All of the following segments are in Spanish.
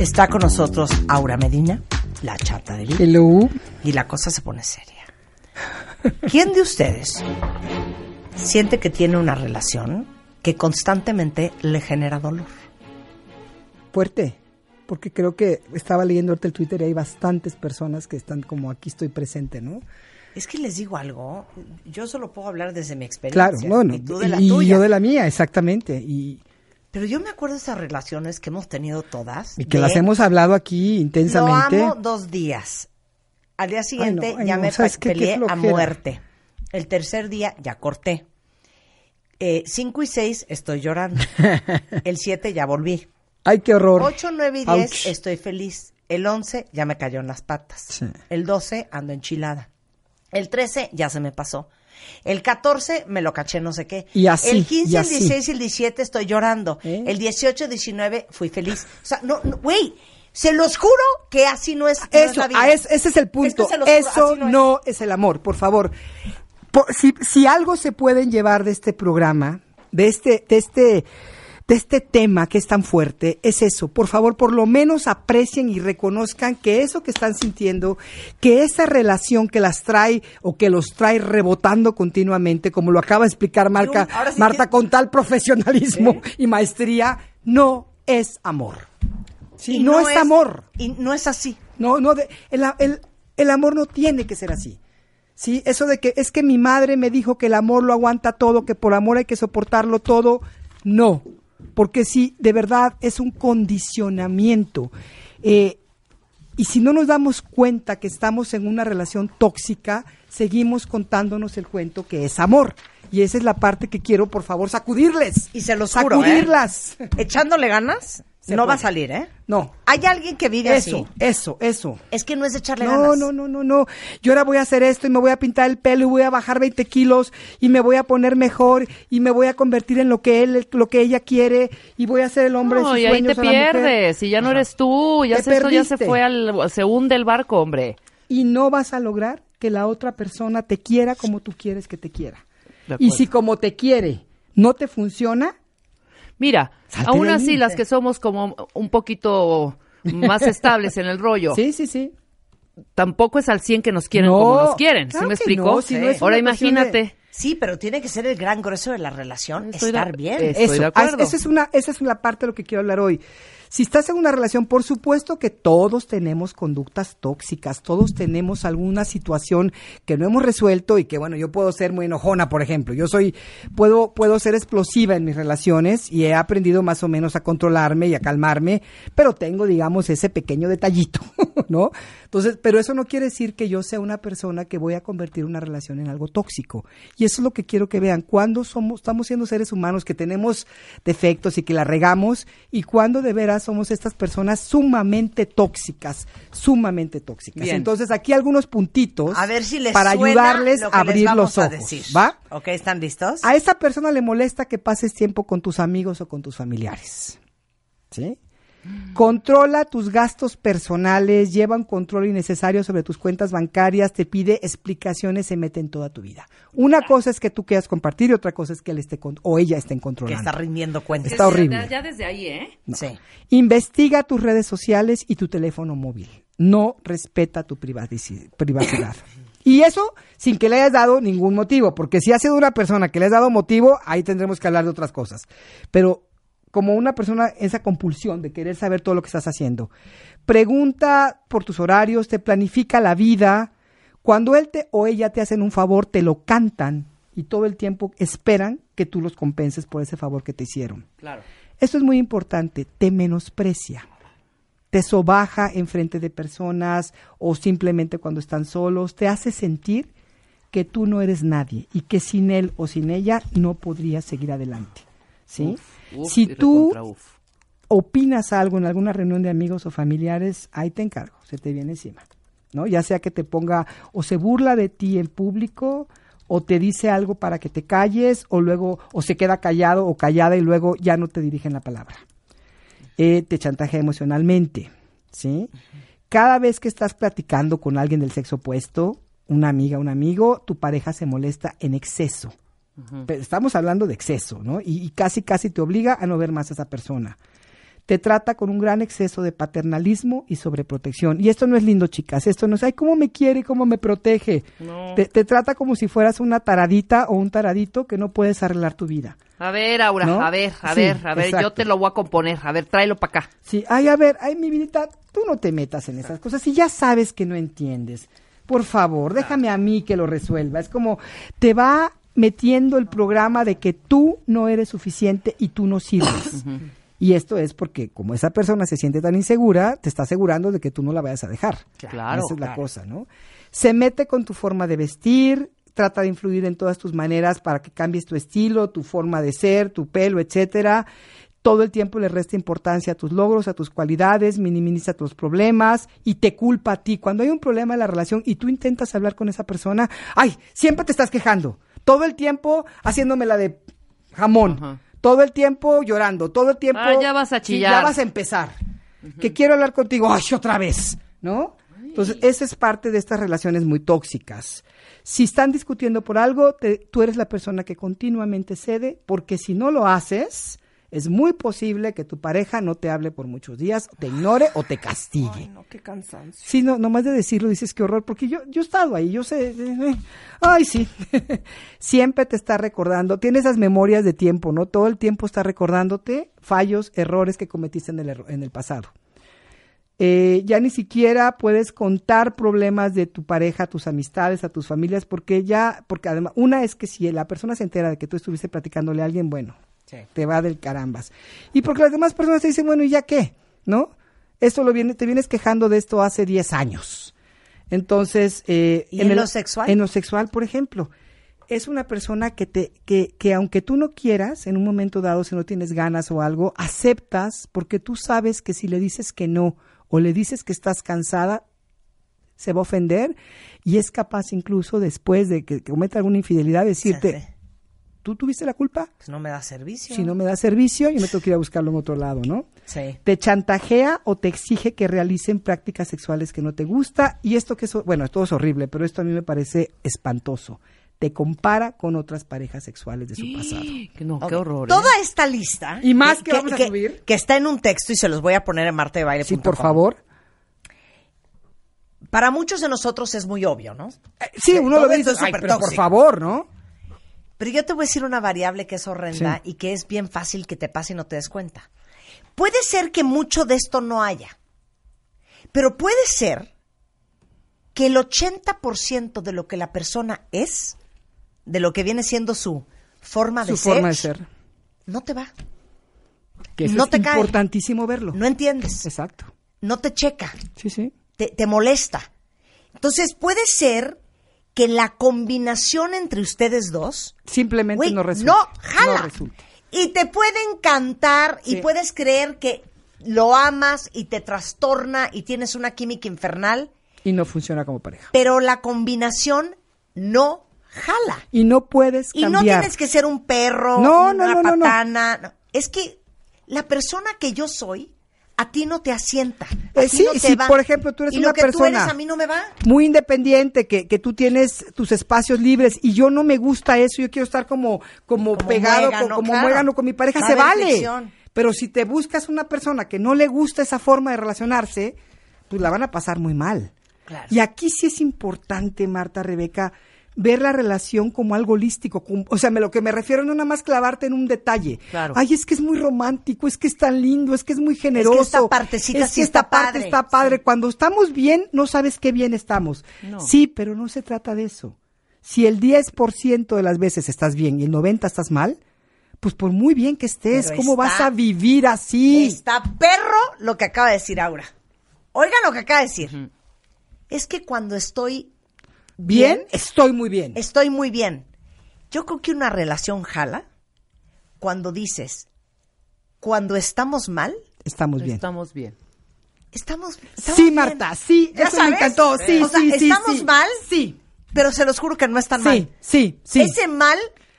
Está con nosotros Aura Medina, la chata de Hello. Y la cosa se pone seria. ¿Quién de ustedes siente que tiene una relación que constantemente le genera dolor? Fuerte, porque creo que estaba leyendo ahorita el Twitter y hay bastantes personas que están como aquí estoy presente, ¿no? Es que les digo algo, yo solo puedo hablar desde mi experiencia. Claro, bueno, y, tú de la y yo de la mía, exactamente. Y pero yo me acuerdo de esas relaciones que hemos tenido todas. Y que las hemos hablado aquí intensamente. Lo amo dos días. Al día siguiente ya me peleé a muerte. El tercer día ya corté. Eh, cinco y seis estoy llorando. El siete ya volví. Ay, qué horror. Ocho, nueve y diez estoy feliz. El once ya me cayó en las patas. El doce ando enchilada. El trece ya se me pasó. El catorce, me lo caché no sé qué. Y así, el 15, el 16 y el 17 estoy llorando. ¿Eh? El 18, 19 fui feliz. O sea, no, güey. se los juro que así no es, la vida. ese es el punto. Eso no, es. el amor, por favor. si, si algo se pueden llevar de este programa, de este, de este de este tema que es tan fuerte es eso. Por favor, por lo menos aprecien y reconozcan que eso que están sintiendo, que esa relación que las trae o que los trae rebotando continuamente, como lo acaba de explicar Marca, Marta, con tal profesionalismo y maestría, no es amor. Sí, no, es, amor. Y no es así. No, no, el, el, el amor no tiene que ser así. Sí, eso de que es que mi madre me dijo que el amor lo aguanta todo, que por amor hay que soportarlo todo. No, porque si de verdad es un condicionamiento. Eh, y si no nos damos cuenta que estamos en una relación tóxica, seguimos contándonos el cuento que es amor. Y esa es la parte que quiero, por favor, sacudirles. Y se los juro, ¿eh? Sacudirlas. Echándole ganas, no va a salir, ¿eh? No. Hay alguien que vive eso, Eso, eso, Es que no es echarle no, ganas. No, no, no, no, Yo ahora voy a hacer esto y me voy a pintar el pelo y voy a bajar 20 kilos y me voy a poner mejor y me voy a convertir en lo que él, lo que ella quiere y voy a ser el hombre. No, de sus y ahí te pierdes y ya no eres tú. Ya, se, ya se fue al, se hunde el barco, hombre. Y no vas a lograr que la otra persona te quiera como tú quieres que te quiera. Y si como te quiere no te funciona, Mira, aún así las que somos como un poquito más estables en el rollo. Sí, sí, sí. Tampoco es al 100 que nos quieren como nos quieren, claro me explico? Ahora imagínate. Sí, pero tiene que ser el gran grueso de la relación, estar bien. Estoy eso, ah, es una esa es una parte de lo que quiero hablar hoy. Si estás en una relación, por supuesto que todos tenemos conductas tóxicas, todos tenemos alguna situación que no hemos resuelto y que, bueno, yo puedo ser muy enojona, por ejemplo. Yo soy, puedo, puedo ser explosiva en mis relaciones y he aprendido más o menos a controlarme y a calmarme, pero tengo, digamos, ese pequeño detallito, ¿no? Entonces, pero eso no quiere decir que yo sea una persona que voy a convertir una relación en algo tóxico. Y eso es lo que quiero que vean. Cuando somos, estamos siendo seres humanos que tenemos defectos y que la regamos y cuando de veras somos estas personas sumamente tóxicas, sumamente tóxicas. Entonces, aquí algunos puntitos para ayudarles a abrir los ojos, ¿va? Ok, ¿están listos? A esta persona le molesta que pases tiempo con tus amigos o con tus familiares. ¿Sí? Controla tus gastos personales, lleva un control innecesario sobre tus cuentas bancarias, te pide explicaciones, se mete en toda tu vida. Una cosa es que tú quieras compartir y otra cosa es que él esté o ella esté controlando. Que está rindiendo cuentas. Está Ya desde ahí, ¿eh? Sí. Investiga tus redes sociales y tu teléfono móvil. No respeta tu privacidad. Y eso sin que le hayas dado ningún motivo, porque si ha sido una persona que le has dado motivo, ahí tendremos que hablar de otras cosas. Pero como una persona esa compulsión de querer saber todo lo que estás haciendo. Pregunta por tus horarios, te planifica la vida. Cuando él te o ella te hacen un favor, te lo cantan y todo el tiempo esperan que tú los compenses por ese favor que te hicieron. Claro. Esto es muy importante, te menosprecia te sobaja en frente de personas o simplemente cuando están solos, te hace sentir que tú no eres nadie y que sin él o sin ella no podrías seguir adelante. ¿Sí? si tú opinas algo en alguna reunión de amigos o familiares, ahí te encargo, se te viene encima. ¿no? Ya sea que te ponga o se burla de ti en público o te dice algo para que te calles o luego o se queda callado o callada y luego ya no te dirigen la palabra. Eh, te chantajea emocionalmente, ¿sí? Cada vez que estás platicando con alguien del sexo opuesto, una amiga, un amigo, tu pareja se molesta en exceso estamos hablando de exceso, ¿no? Y, casi, casi te obliga a no ver más a esa persona. Te trata con un gran exceso de paternalismo y sobreprotección. Y esto no es lindo, chicas. Esto no es, ay, cómo me quiere, y cómo me protege. Te, trata como si fueras una taradita o un taradito que no puedes arreglar tu vida. A ver, Aura, a ver, a ver, a ver, yo te lo voy a componer. A ver, tráelo para acá. Sí, ay, a ver, ay, mi vidita, tú no te metas en esas cosas. Si ya sabes que no entiendes por favor, déjame a mí que lo resuelva. Es como, te va metiendo el programa de que tú no eres suficiente y tú no sirves. Y esto es porque como esa persona se siente tan insegura, te está asegurando de que tú no la vayas a dejar. Claro. Esa es la cosa, ¿no? Se mete con tu forma de vestir, trata de influir en todas tus maneras para que cambies tu estilo, tu forma de ser, tu pelo, etcétera. Todo el tiempo le resta importancia a tus logros, a tus cualidades, minimiza tus problemas y te culpa a ti. Cuando hay un problema en la relación y tú intentas hablar con esa persona, ay, siempre te estás quejando. Todo el tiempo haciéndome la de jamón. Todo el tiempo llorando. Todo el tiempo. Ah, ya vas a chillar. ya vas a empezar. Que quiero hablar contigo. ¡Ay, otra vez! ¿No? Entonces, esa es parte de estas relaciones muy tóxicas. Si están discutiendo por algo, tú eres la persona que continuamente cede, porque si no lo haces, es muy posible que tu pareja no te hable por muchos días, te ignore o te castigue. Ay, no, qué cansancio. Sí, no, nomás de decirlo dices qué horror, porque yo, yo he estado ahí, yo sé. ay, sí. Siempre te está recordando, tiene esas memorias de tiempo, ¿no? Todo el tiempo está recordándote fallos, errores que cometiste en el, en el pasado. Eh, ya ni siquiera puedes contar problemas de tu pareja, tus amistades, a tus familias, porque ya, porque además, una es que si la persona se entera de que tú estuviste platicándole a alguien, bueno, te va del carambas. Y porque las demás personas te dicen, bueno, ¿y ya qué? ¿No? Esto lo viene, te vienes quejando de esto hace 10 años. Entonces, eh, en, lo sexual. En lo sexual, por ejemplo, es una persona que te, que, que aunque tú no quieras, en un momento dado, si no tienes ganas o algo, aceptas porque tú sabes que si le dices que no o le dices que estás cansada, se va a ofender y es capaz incluso después de que cometa alguna infidelidad decirte, tú tuviste la culpa. Si pues no me da servicio. Si no me da servicio, yo me tengo que ir a buscarlo en otro lado, ¿no? Sí. Te chantajea o te exige que realicen prácticas sexuales que no te gusta. Y esto que es, bueno, esto es horrible, pero esto a mí me parece espantoso. Te compara con otras parejas sexuales de su ¡Eh! pasado. No, qué horror. ¿eh? Toda esta lista. Y más que, que que, Que está en un texto y se los voy a poner en marte baile. Sí, por favor para muchos de nosotros es muy obvio, ¿no? Eh, sí, uno lo ve y dice, Ay, por favor, ¿no? Pero yo te voy a decir una variable que es horrenda y que es bien fácil que te pase y no te des cuenta. Puede ser que mucho de esto no haya, pero puede ser que el 80% de lo que la persona es, de lo que viene siendo su forma de, ser, forma de ser, no te va. Que es importantísimo verlo. No entiendes. Exacto. No te checa. Sí, sí. Te, te molesta. Entonces puede ser que la combinación entre ustedes dos simplemente no resulta. No, jala. No resulta. Y te puede encantar y puedes creer que lo amas y te trastorna y tienes una química infernal. Y no funciona como pareja. Pero la combinación no jala. Y no puedes cambiar. Y no tienes que ser un perro, una patana. Es que la persona que yo soy a ti no te asienta. Eh, sí, no sí por ejemplo tú eres una persona mí no me va? muy independiente, que, tú tienes tus espacios libres y yo no me gusta eso, yo quiero estar como, como, pegado, como con mi pareja, se vale. Pero si te buscas una persona que no le gusta esa forma de relacionarse, pues la van a pasar muy mal. Y aquí sí es importante, Marta, Rebeca, ver la relación como algo holístico. o sea, me, lo que me refiero no nada más clavarte en un detalle. Claro. Ay, es que es muy romántico, es que es tan lindo, es que es muy generoso. Es que esta partecita sí esta parte padre. está padre. Cuando estamos bien, no sabes qué bien estamos. Sí, pero no se trata de eso. Si el 10% de las veces estás bien y el 90% estás mal, pues por muy bien que estés, ¿cómo vas a vivir así? Está perro lo que acaba de decir Aura. Oiga lo que acaba de decir. Es que cuando estoy bien, estoy muy bien. Estoy muy bien. Yo creo que una relación jala cuando dices, cuando estamos mal, estamos bien. Estamos bien. Estamos, sí, Marta, sí, eso me encantó. Sí, estamos mal. Sí. Pero se los juro que no están mal. Sí, sí, Ese mal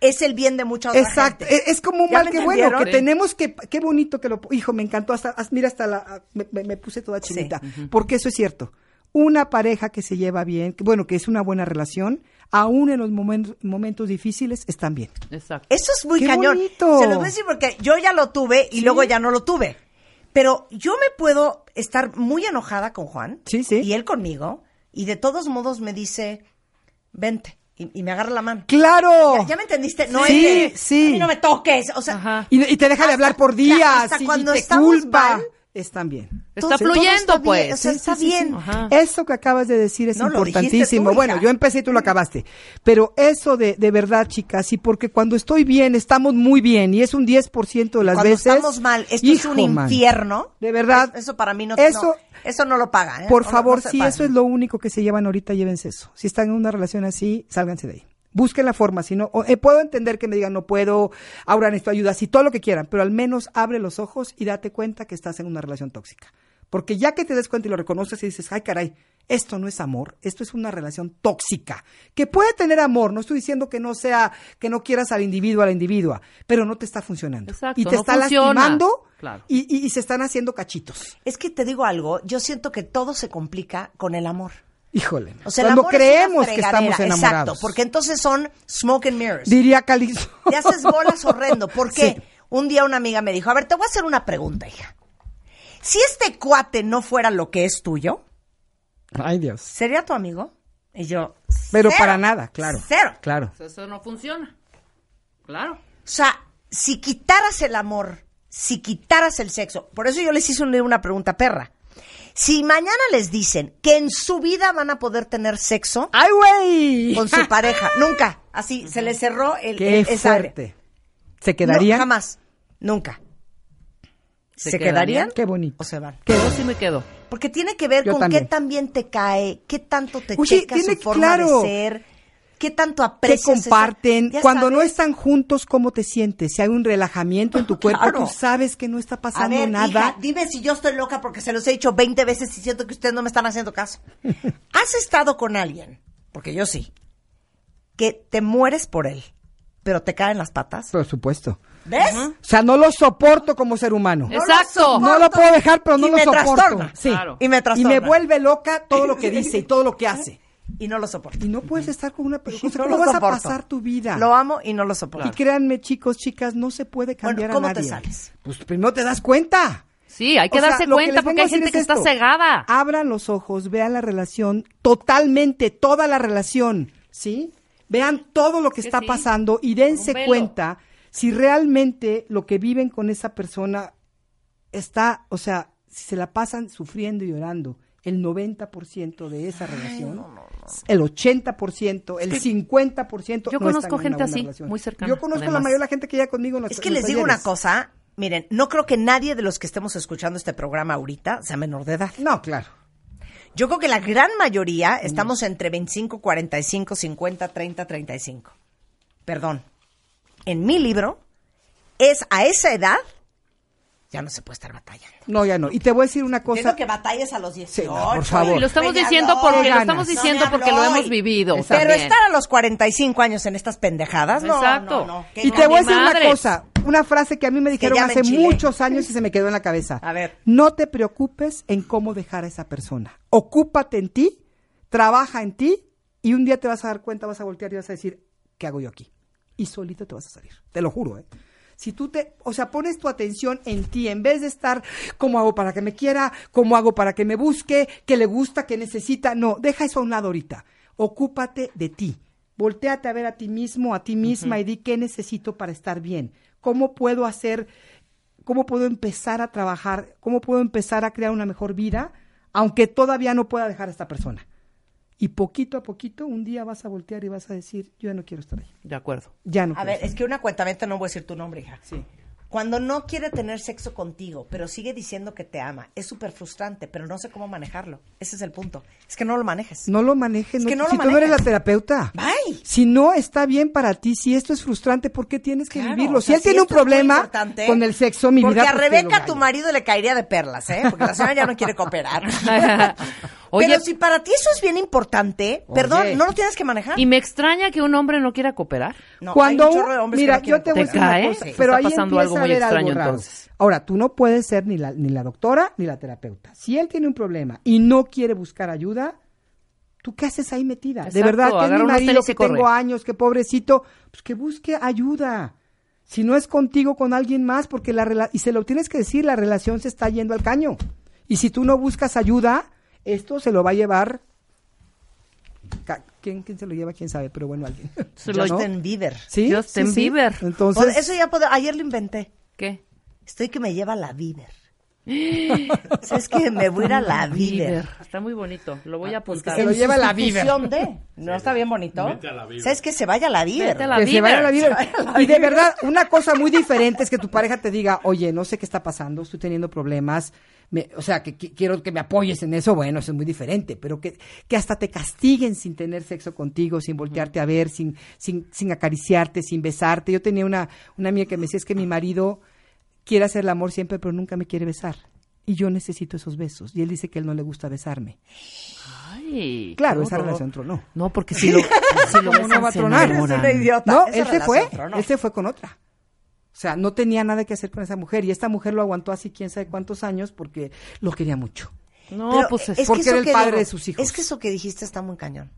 es el bien de mucha otra Exacto. E-, es como un mal que bueno, que tenemos que, qué bonito que lo, hijo, me encantó hasta, mira hasta la, ah, me, puse toda chinita, porque eso es cierto una pareja que se lleva bien, bueno, que es una buena relación, aún en los momentos, difíciles están bien. Exacto. Eso es muy Qué cañón. Se los voy a decir porque yo ya lo tuve y luego ya no lo tuve. Pero yo me puedo estar muy enojada con Juan sí, sí. y él conmigo y de todos modos me dice, vente. Y, me agarra la mano. ¡Claro! Ya, me entendiste, no sí, es sí. no me toques, o sea... Y, te deja de hablar por días, cuando te culpa están bien. está fluyendo, pues. está bien. Pues. eso que acabas de decir es importantísimo. bueno, yo empecé y tú lo acabaste. Pero eso de, verdad, chicas, y porque cuando estoy bien, estamos muy bien, y es un 10% de las cuando veces. estamos mal, esto es un infierno. de verdad. Eso para mí no Eso no, eso no lo pagan. ¿eh? Por favor, si eso es lo único que se llevan ahorita, llévense eso. Si están en una relación así, sálganse de ahí. Busquen la forma, si no, eh, puedo entender que me digan no puedo, ahora necesito ayuda, si todo lo que quieran, pero al menos abre los ojos y date cuenta que estás en una relación tóxica. Porque ya que te des cuenta y lo reconoces y dices, ay caray, esto no es amor, esto es una relación tóxica, que puede tener amor, no estoy diciendo que no sea, que no quieras al individuo, a la individua, pero no te está funcionando. y te está lastimando y se están haciendo cachitos. Es que te digo algo, yo siento que todo se complica con el amor. Híjole. cuando creemos que estamos enamorados. Exacto, porque entonces son smoke and mirrors. Diría Calixto. Te haces bolas horrendo. Porque un día una amiga me dijo, a ver, te voy a hacer una pregunta, hija. Si este cuate no fuera lo que es tuyo, Dios. ¿Sería tu amigo? Y yo. Pero para nada, claro. Cero. Claro. Eso no funciona. Claro. O sea, si quitaras el amor, si quitaras el sexo, por eso yo les hice una pregunta perra. Si mañana les dicen que en su vida van a poder tener sexo. ¡Ay, Con su pareja. Nunca. Así, se les cerró el. Qué fuerte. ¿Se quedarían? jamás. Nunca. ¿Se, quedarían? Qué bonito. O se van. me quedo. Porque tiene que ver con qué qué también te cae, qué tanto te checa su forma de ser qué tanto aprecias. ¿Qué comparten? Cuando no están juntos, ¿cómo te sientes? Si hay un relajamiento en tu cuerpo, tú sabes que no está pasando nada. dime si yo estoy loca porque se los he dicho 20 veces y siento que ustedes no me están haciendo caso. ¿Has estado con alguien? Porque yo sí. Que te mueres por él, pero te caen las patas. Por supuesto. ¿Ves? O sea, no lo soporto como ser humano. Exacto. No lo puedo dejar, pero no lo soporto. Sí. Y me trastorna. Y me vuelve loca todo lo que dice y todo lo que hace y no lo soporto. Y no puedes estar con una persona. No vas a pasar tu vida? Lo amo y no lo soporto. Y créanme, chicos, chicas, no se puede cambiar a nadie. ¿Cómo te sales? Pues primero te das cuenta. Sí, hay que darse cuenta porque hay gente que está cegada. Abran los ojos, vean la relación totalmente, toda la relación, ¿sí? Vean todo lo que, está pasando y dense cuenta si realmente lo que viven con esa persona está, o sea, si se la pasan sufriendo y llorando el 90% de esa relación, no, no, no. el 80%, el 50%. Yo conozco gente así, muy cercana. Yo conozco la mayoría de la gente que ya conmigo no Es que les digo una cosa, miren, no creo que nadie de los que estemos escuchando este programa ahorita sea menor de edad. No, claro. Yo creo que la gran mayoría estamos entre 25, 45, 50, 30, 35. Perdón. En mi libro es a esa edad ya no se puede estar batallando. No, ya no. Y te voy a decir una cosa. Quiero que batalles a los 18. por favor. Y lo estamos diciendo porque lo estamos diciendo porque lo hemos vivido. Pero estar a los 45 años en estas pendejadas, no. Exacto. No, y te voy a decir una cosa, una frase que a mí me dijeron hace muchos años y se me quedó en la cabeza. A ver. No te preocupes en cómo dejar a esa persona. Ocúpate en ti, trabaja en ti y un día te vas a dar cuenta, vas a voltear y vas a decir, ¿qué hago yo aquí? Y solito te vas a salir. Te lo juro, ¿eh? Si tú te, o sea, pones tu atención en ti, en vez de estar, ¿cómo hago para que me quiera? ¿Cómo hago para que me busque? ¿Qué le gusta? ¿Qué necesita? No, deja eso a un lado ahorita. Ocúpate de ti. Voltéate a ver a ti mismo, a ti misma y di qué necesito para estar bien. ¿Cómo puedo hacer, cómo puedo empezar a trabajar, cómo puedo empezar a crear una mejor vida, aunque todavía no pueda dejar a esta persona? Y poquito a poquito, un día vas a voltear y vas a decir, yo ya no quiero estar ahí. De acuerdo. Ya no. A ver, es que una cuentamente no voy a decir tu nombre, hija. Sí. Cuando no quiere tener sexo contigo, pero sigue diciendo que te ama, es súper frustrante, pero no sé cómo manejarlo. Ese es el punto. Es que no lo manejes. No lo manejes. Es no, que no lo tú eres la terapeuta. Si no está bien para ti, si esto es frustrante, ¿por qué tienes que vivirlo? si él tiene un problema con el sexo, mi porque vida. Porque a pues, Rebeca, tu marido, le caería de perlas, ¿eh? Porque la señora ya no quiere cooperar. Pero si para ti eso es bien importante, perdón, no lo tienes que manejar. Y me extraña que un hombre no quiera cooperar. Cuando mira, yo te voy a decir una cosa, está pasando algo muy extraño Ahora, tú no puedes ser ni la, ni la doctora ni la terapeuta. Si él tiene un problema y no quiere buscar ayuda, ¿Tú qué haces ahí metida? de verdad, que es mi marido que tengo años, que pobrecito, pues que busque ayuda. Si no es contigo, con alguien más, porque la y se lo tienes que decir, la relación se está yendo al caño. Y si tú no buscas ayuda, esto se lo va a llevar. ¿Quién, quién se lo lleva? ¿Quién sabe? Pero bueno, alguien. Se lo Justin Bieber. ¿Sí? Justin Bieber. Entonces. Eso ya puedo. Ayer lo inventé. ¿Qué? Estoy que me lleva la Bieber. es que me voy a ir a la vida. Está muy bonito, lo voy a apuntar. se lo lleva a la vida. ¿No está bien bonito? ¿Sabes que se vaya a la vida. la y de verdad, una cosa muy diferente es que tu pareja te diga, oye, no sé qué está pasando, estoy teniendo problemas. o sea, que, quiero que me apoyes en eso, bueno, eso es muy diferente, pero que, que hasta te castiguen sin tener sexo contigo, sin voltearte a ver, sin, sin, sin acariciarte, sin besarte. Yo tenía una, una amiga que me decía, es que mi marido quiere hacer el amor siempre, pero nunca me quiere besar. Y yo necesito esos besos. Y él dice que él no le gusta besarme. Ay, claro, esa relación tronó. No, porque si lo, si va a tronar. Es una idiota. No, este fue. este fue con otra. O sea, no tenía nada que hacer con esa mujer. Y esta mujer lo aguantó así quién sabe cuántos años porque lo quería mucho. No, pues es, porque era el padre de sus hijos. Es que eso que dijiste está muy cañón.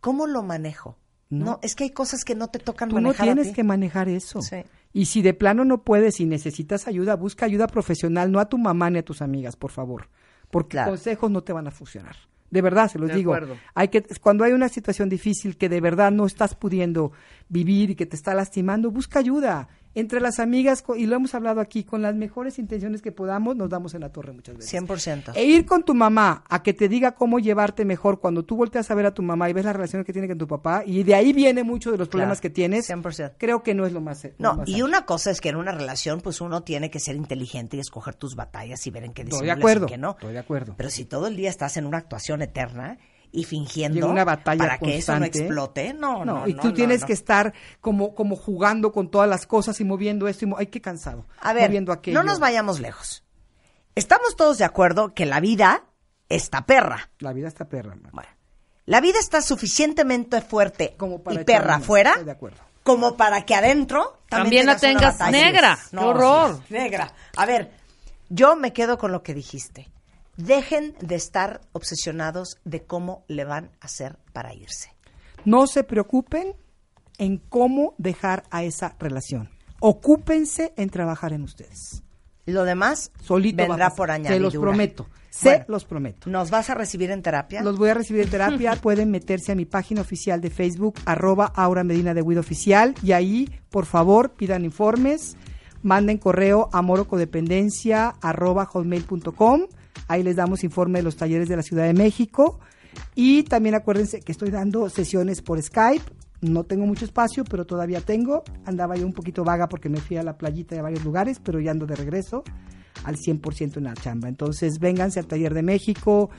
¿Cómo lo manejo? No, es que hay cosas que no te tocan Tú No tienes que manejar eso. Sí. Y si de plano no puedes y necesitas ayuda, busca ayuda profesional, no a tu mamá ni a tus amigas, por favor, porque los consejos no te van a funcionar. De verdad, se los digo. Hay que cuando hay una situación difícil que de verdad no estás pudiendo vivir y que te está lastimando, busca ayuda entre las amigas, y lo hemos hablado aquí, con las mejores intenciones que podamos, nos damos en la torre muchas veces. 100%. E ir con tu mamá a que te diga cómo llevarte mejor cuando tú volteas a ver a tu mamá y ves la relación que tiene con tu papá, y de ahí viene mucho de los problemas que tienes. 100%. Creo que no es lo más. no, y una cosa es que en una relación, pues uno tiene que ser inteligente y escoger tus batallas y ver en qué disimulas Estoy de acuerdo. no. Estoy de acuerdo. Pero si todo el día estás en una actuación eterna, y fingiendo para que eso no explote. No, no, no Y tú tienes que estar como, como jugando con todas las cosas y moviendo esto y ay, qué cansado. A ver, no nos vayamos lejos. Estamos todos de acuerdo que la vida está perra. La vida está perra. Bueno, la vida está suficientemente fuerte y perra afuera. De acuerdo como para que adentro también, la tengas negra. horror! Negra. A ver, yo me quedo con lo que dijiste dejen de estar obsesionados de cómo le van a hacer para irse. No se preocupen en cómo dejar a esa relación. Ocúpense en trabajar en ustedes. Lo demás Solito vendrá por añadidura. Se los prometo. Se los prometo. ¿Nos vas a recibir en terapia? Los voy a recibir en terapia. Pueden meterse a mi página oficial de Facebook, arroba Aura Medina de Guido Oficial. Y ahí, por favor, pidan informes. Manden correo a morocodependencia arroba hotmail.com Ahí les damos informe de los talleres de la Ciudad de México. Y también acuérdense que estoy dando sesiones por Skype. No tengo mucho espacio, pero todavía tengo. Andaba yo un poquito vaga porque me fui a la playita de varios lugares, pero ya ando de regreso al 100% en la chamba. Entonces, vénganse al taller de México,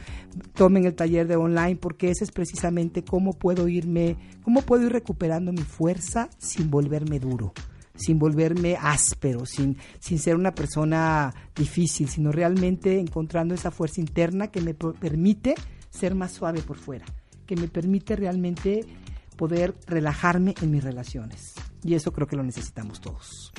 tomen el taller de online, porque ese es precisamente cómo puedo irme, cómo puedo ir recuperando mi fuerza sin volverme duro sin volverme áspero, sin, sin ser una persona difícil, sino realmente encontrando esa fuerza interna que me permite ser más suave por fuera, que me permite realmente poder relajarme en mis relaciones. Y eso creo que lo necesitamos todos.